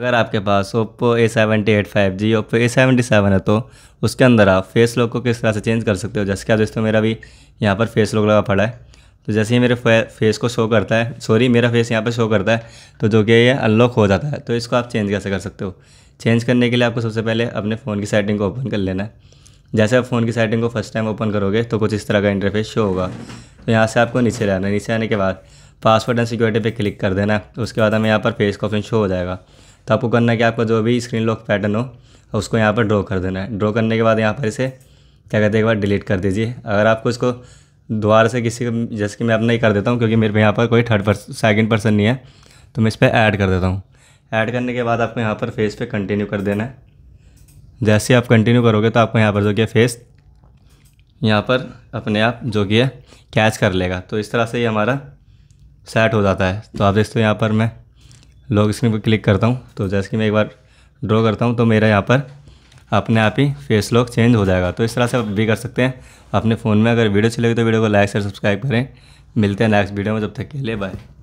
अगर आपके पास Oppo A seventy eight five G Oppo A seventy seven है तो उसके अंदर आप फेस लॉक को किस तरह से चेंज कर सकते हो जैसे कि आप दोस्तों मेरा भी यहाँ पर फेस लॉक लगा पड़ा है तो जैसे ही मेरे फेस को शो करता है सॉरी मेरा फेस यहाँ पर शो करता है तो जो कि ये अनलॉक हो जाता है तो इसको आप चेंज कैसे कर सकते हो चेंज करने के लिए आपको सबसे पहले अपने फ़ोन की सेटिंग को ओपन कर लेना है जैसे आप फ़ोन की सेटिंग को फर्स्ट टाइम ओपन करोगे तो कुछ इस तरह का इंटरफेस शो होगा तो यहाँ से आपको नीचे रहना है नीचे आने के बाद पासवर्ड एंड सिक्योरिटी पे क्लिक कर देना उसके बाद हमें यहाँ पर फेस का ऑप्शन शो हो जाएगा तो आपको करना है कि आपका जो भी स्क्रीन लॉक पैटर्न हो उसको यहाँ पर ड्रॉ कर देना है ड्रॉ करने के बाद यहाँ पर इसे क्या कहते हैं एक बार डिलीट कर दीजिए अगर आपको इसको दोबारा से किसी को जैसे कि मैं अब नहीं कर देता हूँ क्योंकि मेरे पे यहाँ पर कोई थर्ड पर्सन सेकेंड पर्सन नहीं है तो मैं इस पर ऐड कर देता हूँ ऐड करने के बाद आपको यहाँ पर फेस पे कंटिन्यू कर देना है जैसे आप कंटिन्यू करोगे तो आपको यहाँ पर जो कि फेस यहाँ पर अपने आप जो कि है कैच कर लेगा तो इस तरह से ही हमारा सेट हो जाता है तो आप देखते हो यहाँ पर मैं लॉग स्क्रीन पर क्लिक करता हूँ तो जैसे कि मैं एक बार ड्रॉ करता हूँ तो मेरा यहाँ पर अपने आप ही फेस लॉक चेंज हो जाएगा तो इस तरह से आप भी कर सकते हैं अपने फ़ोन में अगर वीडियो अच्छी लगे तो वीडियो को लाइक और सब्सक्राइब करें मिलते हैं नेक्स्ट वीडियो में जब तक के लिए बाय